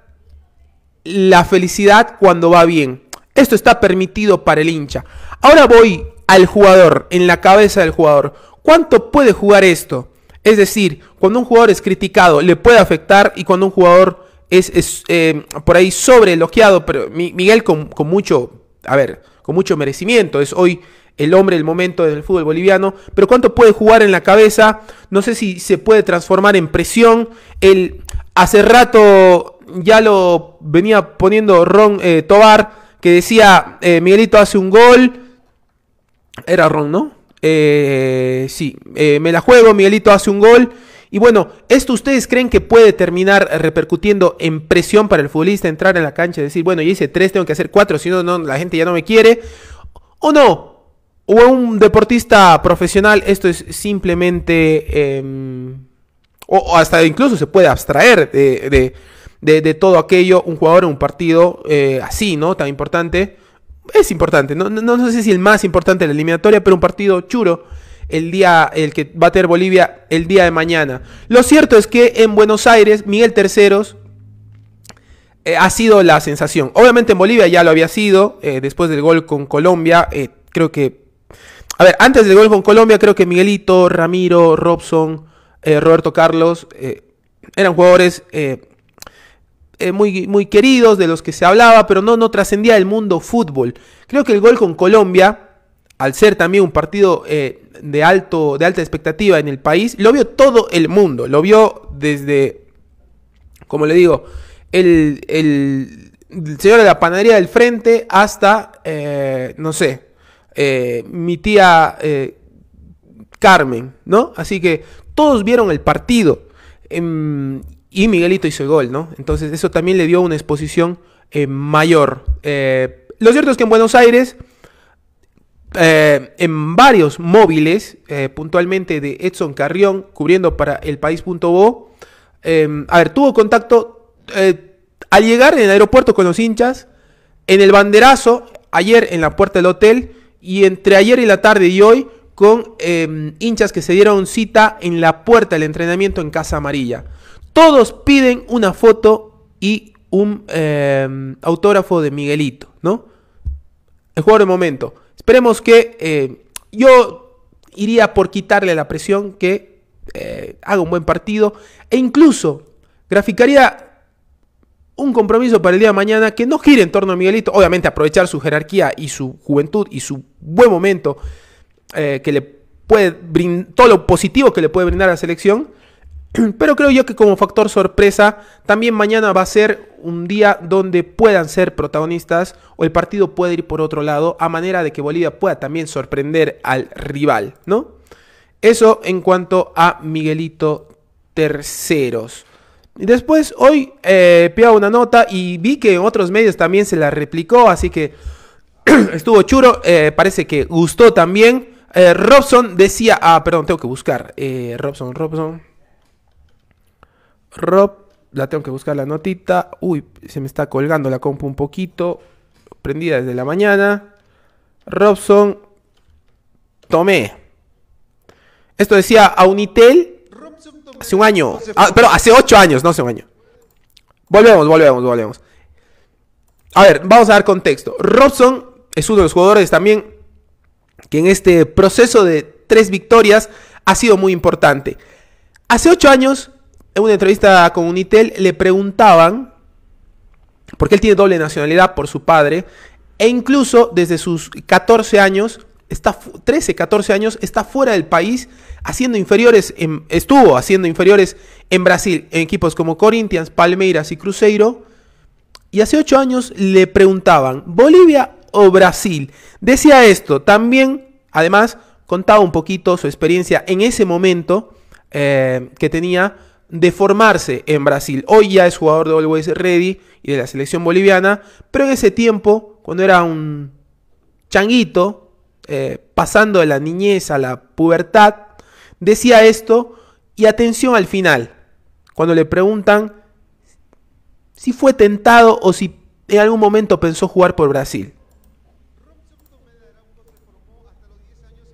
la felicidad cuando va bien. Esto está permitido para el hincha. Ahora voy al jugador, en la cabeza del jugador. ¿Cuánto puede jugar esto? Es decir, cuando un jugador es criticado, le puede afectar y cuando un jugador es, eh, por ahí sobre elogiado pero Miguel con, mucho, a ver, con mucho merecimiento, es hoy el hombre el momento del fútbol boliviano, pero cuánto puede jugar en la cabeza, no sé si se puede transformar en presión, el, hace rato ya lo venía poniendo Ron Tovar eh, Tobar, que decía, eh, Miguelito hace un gol. Era Ron, ¿no? Eh, sí, me la juego, Miguelito hace un gol. Y bueno, ¿esto ustedes creen que puede terminar repercutiendo en presión para el futbolista entrar en la cancha y decir, bueno, ya hice tres, tengo que hacer cuatro, si no, no, la gente ya no me quiere? ¿O no? ¿O un deportista profesional esto es simplemente... Em, o, hasta incluso se puede abstraer de, de, todo aquello, un jugador en un partido eh, así, ¿no? Tan importante. Es importante, no, no, sé si el más importante de la eliminatoria, pero un partido churo el día el que va a tener Bolivia el día de mañana. Lo cierto es que en Buenos Aires Miguel Terceros eh, ha sido la sensación. Obviamente en Bolivia ya lo había sido eh, después del gol con Colombia. creo que a ver antes del gol con Colombia creo que Miguelito, Ramiro, Robson, Roberto Carlos eran jugadores eh, muy, queridos, de los que se hablaba, pero no, no trascendía el mundo fútbol. Creo que el gol con Colombia, al ser también un partido eh, de, alto, de alta expectativa en el país, lo vio todo el mundo. Lo vio desde, como le digo, el, señor de la panadería del frente hasta, eh, no sé, mi tía Carmen, ¿no? Así que todos vieron el partido. Em, y Miguelito hizo gol, ¿no? Entonces eso también le dio una exposición eh, mayor. Eh, lo cierto es que en Buenos Aires, eh, en varios móviles, puntualmente de Edson Carrión, cubriendo para el país.bo, em, a ver, tuvo contacto al llegar en el aeropuerto con los hinchas, en el banderazo, ayer en la puerta del hotel, y entre ayer y la tarde y hoy, con em, hinchas que se dieron cita en la puerta del entrenamiento en Casa Amarilla. Todos piden una foto y un eh, autógrafo de Miguelito, ¿no? El jugador de momento. Esperemos que eh, yo iría por quitarle la presión, que eh, haga un buen partido e incluso graficaría un compromiso para el día de mañana que no gire en torno a Miguelito. Obviamente aprovechar su jerarquía y su juventud y su buen momento que le puede todo lo positivo que le puede brindar a la selección. Pero creo yo que como factor sorpresa, también mañana va a ser un día donde puedan ser protagonistas o el partido puede ir por otro lado a manera de que Bolivia pueda también sorprender al rival, ¿no? Eso en cuanto a Miguelito Terceros. Después hoy eh, pegaba una nota y vi que en otros medios también se la replicó, así que estuvo churo, eh, parece que gustó también. Eh, Robson decía, ah, perdón, tengo que buscar. Eh, Robson, Robson. Rob, la tengo que buscar la notita. Uy, se me está colgando la compu un poquito. Prendida desde la mañana. Robson, tomé. Esto decía a Unitel hace un año. Ah, pero hace ocho años, no hace un año. Volvemos, volvemos, volvemos. A ver, vamos a dar contexto. Robson es uno de los jugadores también que en este proceso de tres victorias ha sido muy importante. Hace ocho años en una entrevista con Unitel le preguntaban, porque él tiene doble nacionalidad por su padre, e incluso desde sus 14 años, está 13, 14 años, está fuera del país haciendo inferiores, estuvo haciendo inferiores en Brasil, en equipos como Corinthians, Palmeiras y Cruzeiro. Y hace 8 años le preguntaban, ¿Bolivia o Brasil? Decía esto, también, además, contaba un poquito su experiencia en ese momento eh, que tenía de formarse en Brasil. Hoy ya es jugador de Always Ready y de la selección boliviana, pero en ese tiempo, cuando era un changuito, eh, pasando de la niñez a la pubertad, decía esto y atención al final, cuando le preguntan si fue tentado o si en algún momento pensó jugar por Brasil.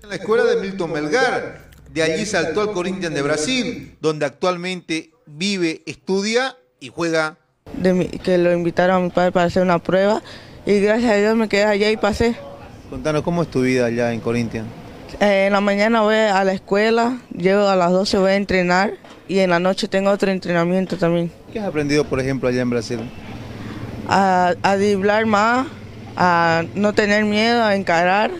En la escuela de Milton Melgar, de allí saltó al Corinthians de Brasil, donde actualmente vive, estudia y juega. De que lo invitaron a mi padre para hacer una prueba y gracias a Dios me quedé allá y pasé. Contanos, ¿cómo es tu vida allá en Corinthians? Eh, en la mañana voy a la escuela, llego a las 12, voy a entrenar y en la noche tengo otro entrenamiento también. ¿Qué has aprendido, por ejemplo, allá en Brasil? A, a driblar más, a no tener miedo, a encarar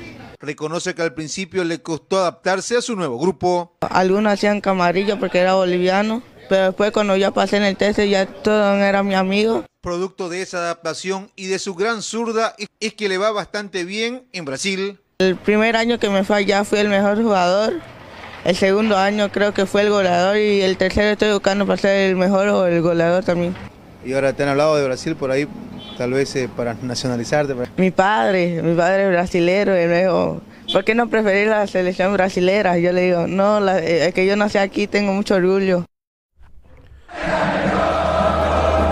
reconoce que al principio le costó adaptarse a su nuevo grupo. Algunos hacían camarilla porque era boliviano, pero después cuando ya pasé en el test ya todo era mi amigo. Producto de esa adaptación y de su gran zurda es que le va bastante bien en Brasil. El primer año que me fue allá fui el mejor jugador, el segundo año creo que fue el goleador y el tercero estoy buscando para ser el mejor o el goleador también. Y ahora te han hablado de Brasil por ahí, tal vez eh, para nacionalizarte. Mi padre, mi padre es brasilero y me ¿por qué no preferís la selección brasilera? Yo le digo, no, eh, es que yo nací aquí, tengo mucho orgullo.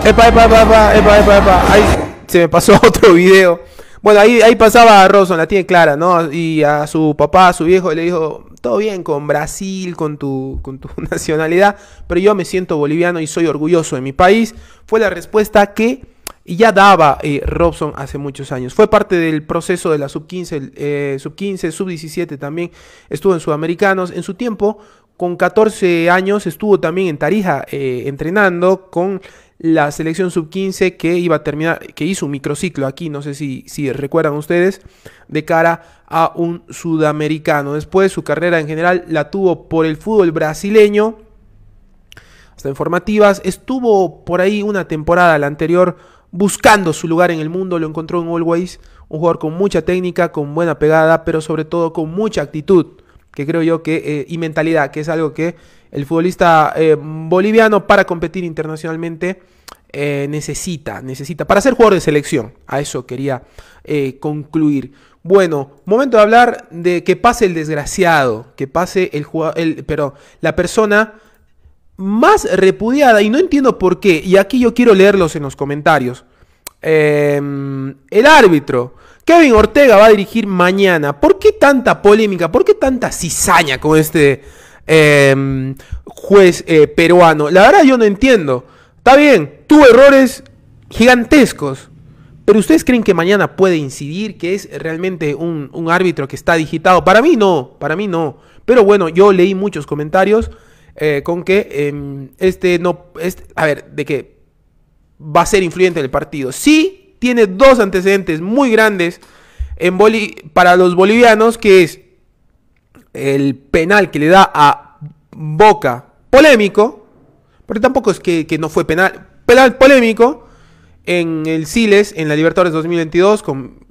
Epa, epa, epa, epa, epa, epa, epa. Ay, se me pasó otro video. Bueno, ahí, ahí pasaba Robson, la tiene clara, ¿no? Y a su papá, a su viejo, le dijo, todo bien con Brasil, con tu, con tu nacionalidad, pero yo me siento boliviano y soy orgulloso de mi país. Fue la respuesta que ya daba eh, Robson hace muchos años. Fue parte del proceso de la sub-15, sub-15, sub-17 también. Estuvo en Sudamericanos. En su tiempo, con 14 años, estuvo también en Tarija eh, entrenando con la selección sub-15 que iba a terminar, que hizo un microciclo aquí, no sé si, si recuerdan ustedes, de cara a un sudamericano. Después su carrera en general la tuvo por el fútbol brasileño, hasta en formativas. Estuvo por ahí una temporada, la anterior, buscando su lugar en el mundo, lo encontró en Always, un jugador con mucha técnica, con buena pegada, pero sobre todo con mucha actitud que creo yo que, eh, y mentalidad, que es algo que el futbolista eh, boliviano para competir internacionalmente eh, necesita, necesita, para ser jugador de selección. A eso quería concluir. Bueno, momento de hablar de que pase el desgraciado, que pase el jugador, pero la persona más repudiada, y no entiendo por qué, y aquí yo quiero leerlos en los comentarios. Em, el árbitro. Kevin Ortega va a dirigir mañana. ¿Por qué tanta polémica? ¿Por qué tanta cizaña con este em, juez eh, peruano? La verdad yo no entiendo. Está bien, tuvo errores gigantescos. Pero ustedes creen que mañana puede incidir, que es realmente un, árbitro que está digitado. Para mí no, para mí no. Pero bueno, yo leí muchos comentarios eh, con que em, este no... Este, a ver, de que va a ser influyente en el partido. Sí, tiene dos antecedentes muy grandes en para los bolivianos, que es el penal que le da a Boca, polémico, porque tampoco es que, no fue penal, penal polémico, en el Siles, en la Libertadores 2022, con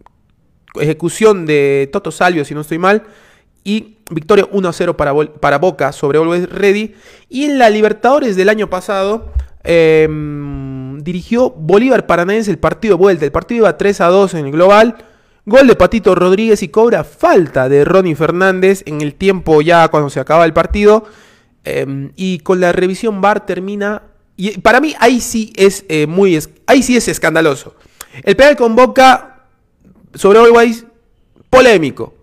ejecución de Toto Salvio, si no estoy mal, y victoria 1-0 para, para, Boca sobre Always Ready, y en la Libertadores del año pasado, eh, dirigió Bolívar Paranaense el partido de vuelta. El partido iba 3 a 2 en el global. Gol de Patito Rodríguez y cobra falta de Ronnie Fernández en el tiempo ya cuando se acaba el partido. Em, y con la revisión VAR termina. Y para mí ahí sí es eh, muy. Ahí sí es escandaloso. El penal con Boca sobre Always, polémico.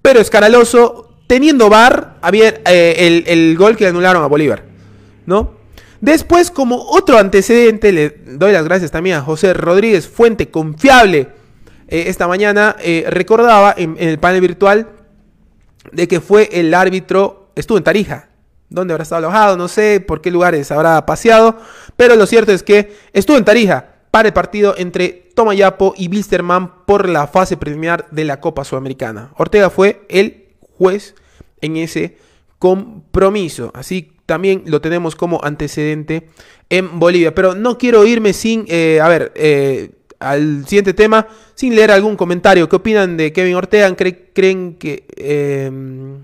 Pero escandaloso. Teniendo VAR, había eh, el, el, gol que anularon a Bolívar. ¿No? Después, como otro antecedente, le doy las gracias también a José Rodríguez, fuente confiable. Eh, esta mañana eh, recordaba en, el panel virtual de que fue el árbitro, estuvo en Tarija, dónde habrá estado alojado, no sé por qué lugares habrá paseado, pero lo cierto es que estuvo en Tarija para el partido entre Tomayapo y Bisterman, por la fase preliminar de la Copa Sudamericana. Ortega fue el juez en ese compromiso. Así también lo tenemos como antecedente en Bolivia. Pero no quiero irme sin, eh, a ver, eh, al siguiente tema, sin leer algún comentario. ¿Qué opinan de Kevin Ortega? ¿Creen, que... Em,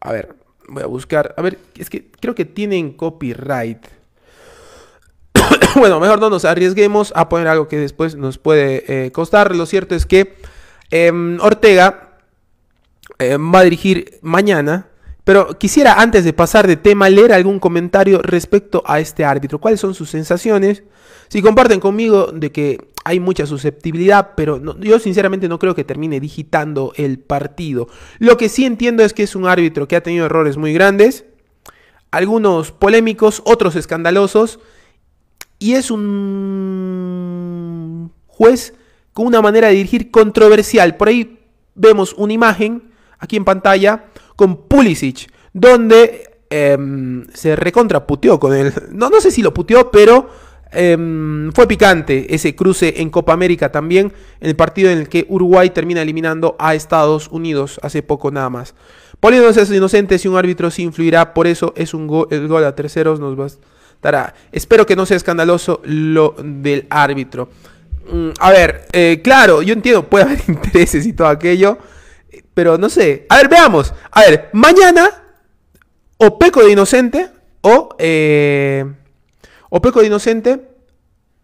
a ver, voy a buscar. A ver, es que creo que tienen copyright. bueno, mejor no nos arriesguemos a poner algo que después nos puede eh, costar. Lo cierto es que em, Ortega em, va a dirigir mañana pero quisiera antes de pasar de tema leer algún comentario respecto a este árbitro. ¿Cuáles son sus sensaciones? Si comparten conmigo de que hay mucha susceptibilidad, pero yo sinceramente no creo que termine digitando el partido. Lo que sí entiendo es que es un árbitro que ha tenido errores muy grandes, algunos polémicos, otros escandalosos, y es un juez con una manera de dirigir controversial. Por ahí vemos una imagen aquí en pantalla con Pulisic, donde em, se recontraputeó con él. No, no sé si lo puteó, pero em, fue picante ese cruce en Copa América también, en el partido en el que Uruguay termina eliminando a Estados Unidos hace poco nada más. Poniéndose a inocentes y un árbitro se influirá, por eso es un el gol a terceros nos bastará. Espero que no sea escandaloso lo del árbitro. Mm, a ver, eh, claro, yo entiendo, puede haber intereses y todo aquello. Pero no sé. A ver, veamos. A ver, mañana o peco de inocente o... Eh, o peco de inocente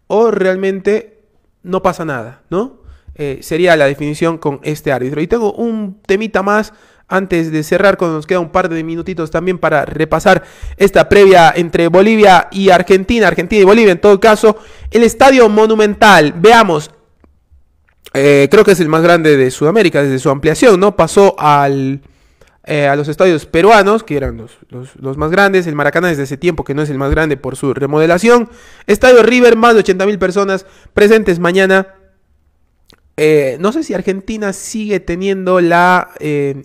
o realmente no pasa nada, ¿no? Eh, sería la definición con este árbitro. Y tengo un temita más antes de cerrar, cuando nos queda un par de minutitos también para repasar esta previa entre Bolivia y Argentina, Argentina y Bolivia en todo caso, el Estadio Monumental. Veamos, eh, creo que es el más grande de Sudamérica desde su ampliación, ¿no? Pasó eh, a los estadios peruanos, que eran los, más grandes, el Maracaná desde ese tiempo que no es el más grande por su remodelación, Estadio River, más de 80.000 personas presentes mañana. Eh, no sé si Argentina sigue teniendo la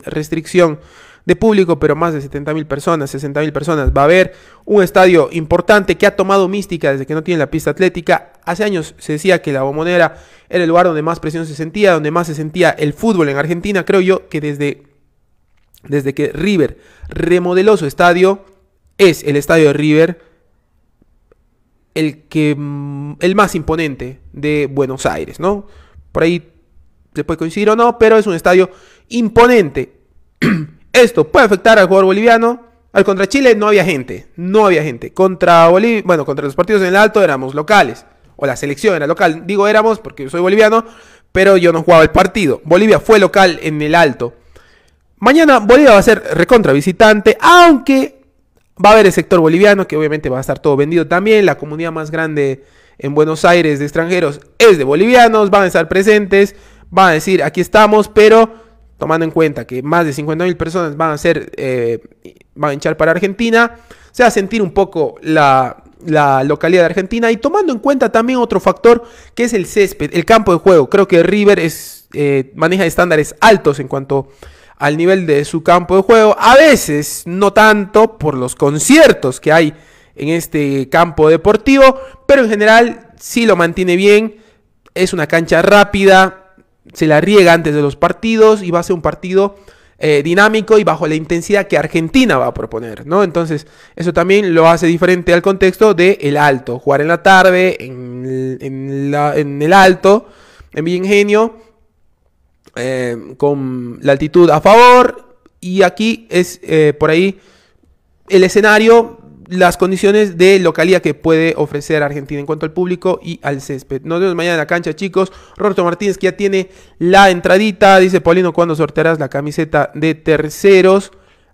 restricción de público, pero más de 70.000 personas, 60.000 personas. Va a haber un estadio importante que ha tomado mística desde que no tiene la pista atlética Hace años se decía que la bombonera era el lugar donde más presión se sentía, donde más se sentía el fútbol en Argentina. Creo yo que desde, desde que River remodeló su estadio, es el estadio de River el, que, mm, el más imponente de Buenos Aires, ¿no? Por ahí se puede coincidir o no, pero es un estadio imponente. Esto puede afectar al jugador boliviano. Al contra Chile no había gente, no había gente. Contra Bolivia, bueno, contra los partidos en el alto éramos locales o la selección era local. Digo éramos porque soy boliviano, pero yo no jugaba el partido. Bolivia fue local en el alto. Mañana Bolivia va a ser recontra visitante, aunque va a haber el sector boliviano, que obviamente va a estar todo vendido también. La comunidad más grande en Buenos Aires de extranjeros es de bolivianos, van a estar presentes, van a decir aquí estamos, pero tomando en cuenta que más de 50.000 personas van a ser, eh, van a hinchar para Argentina, se va a sentir un poco la, la localidad de Argentina y tomando en cuenta también otro factor que es el césped, el campo de juego. Creo que River es, eh, maneja estándares altos en cuanto al nivel de su campo de juego. A veces no tanto por los conciertos que hay en este campo deportivo, pero en general sí lo mantiene bien. Es una cancha rápida, se la riega antes de los partidos y va a ser un partido eh, dinámico y bajo la intensidad que Argentina va a proponer, ¿no? Entonces, eso también lo hace diferente al contexto de el alto, jugar en la tarde, en, el alto, en Villengenio, eh, con la altitud a favor, y aquí es eh, por ahí el escenario las condiciones de localidad que puede ofrecer Argentina en cuanto al público y al césped. Nos vemos mañana en la cancha, chicos. Roberto Martínez que ya tiene la entradita. Dice Paulino, ¿cuándo sortearás la camiseta de terceros?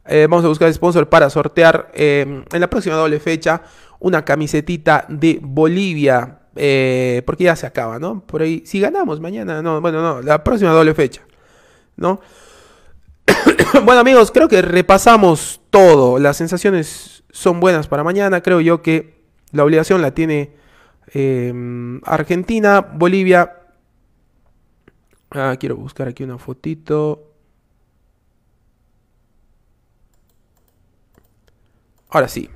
Eh, vamos a buscar sponsor para sortear eh, en la próxima doble fecha una camisetita de Bolivia. Eh, porque ya se acaba, ¿no? Por ahí, si ganamos mañana, no, bueno, no, la próxima doble fecha, ¿no? bueno amigos, creo que repasamos todo, las sensaciones son buenas para mañana. Creo yo que la obligación la tiene em, Argentina, Bolivia. Ah, quiero buscar aquí una fotito. Ahora sí.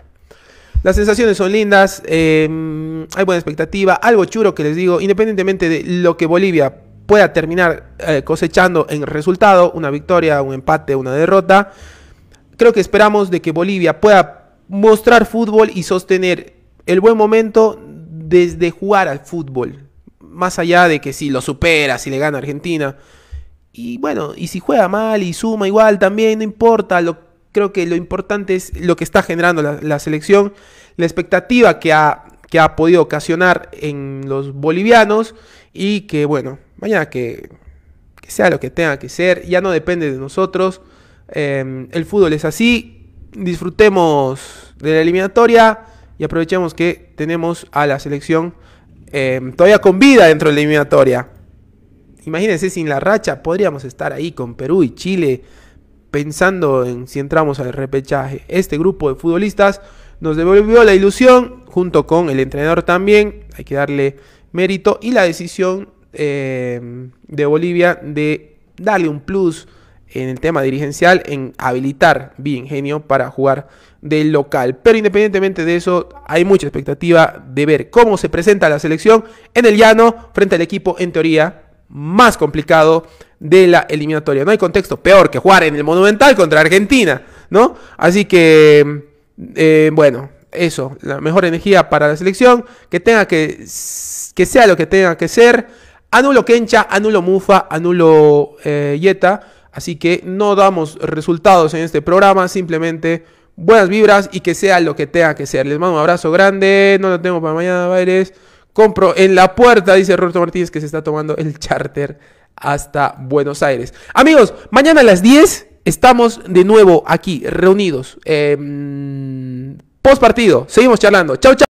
Las sensaciones son lindas, em, hay buena expectativa, algo chulo que les digo, independientemente de lo que Bolivia pueda terminar eh, cosechando en resultado, una victoria, un empate, una derrota, creo que esperamos de que Bolivia pueda mostrar fútbol y sostener el buen momento desde jugar al fútbol. Más allá de que si lo supera, si le gana Argentina. Y bueno, y si juega mal y suma igual también, no importa. Lo, creo que lo importante es lo que está generando la, selección, la expectativa que ha, que ha podido ocasionar en los bolivianos. Y que bueno, mañana que, sea lo que tenga que ser, ya no depende de nosotros. Em, el fútbol es así, disfrutemos de la eliminatoria y aprovechemos que tenemos a la selección em, todavía con vida dentro de la eliminatoria. Imagínense, sin la racha podríamos estar ahí con Perú y Chile pensando en si entramos al repechaje. Este grupo de futbolistas nos devolvió la ilusión, junto con el entrenador también, hay que darle mérito, y la decisión em, de Bolivia de darle un plus en el tema dirigencial en habilitar bien Genio para jugar de local. Pero independientemente de eso, hay mucha expectativa de ver cómo se presenta la selección en el llano frente al equipo en teoría más complicado de la eliminatoria. No hay contexto peor que jugar en el Monumental contra Argentina, ¿no? Así que, eh, bueno, eso, la mejor energía para la selección, que tenga que, que sea lo que tenga que ser. Anulo Kencha, anulo Mufa, anulo eh, Yeta Así que no damos resultados en este programa, simplemente buenas vibras y que sea lo que tenga que ser. Les mando un abrazo grande, no lo tengo para mañana, Baires. Compro en la puerta, dice Roberto Martínez, que se está tomando el charter hasta Buenos Aires. Amigos, mañana a las 10 estamos de nuevo aquí, reunidos. Eh, em, post partido, seguimos charlando. Chau, chau.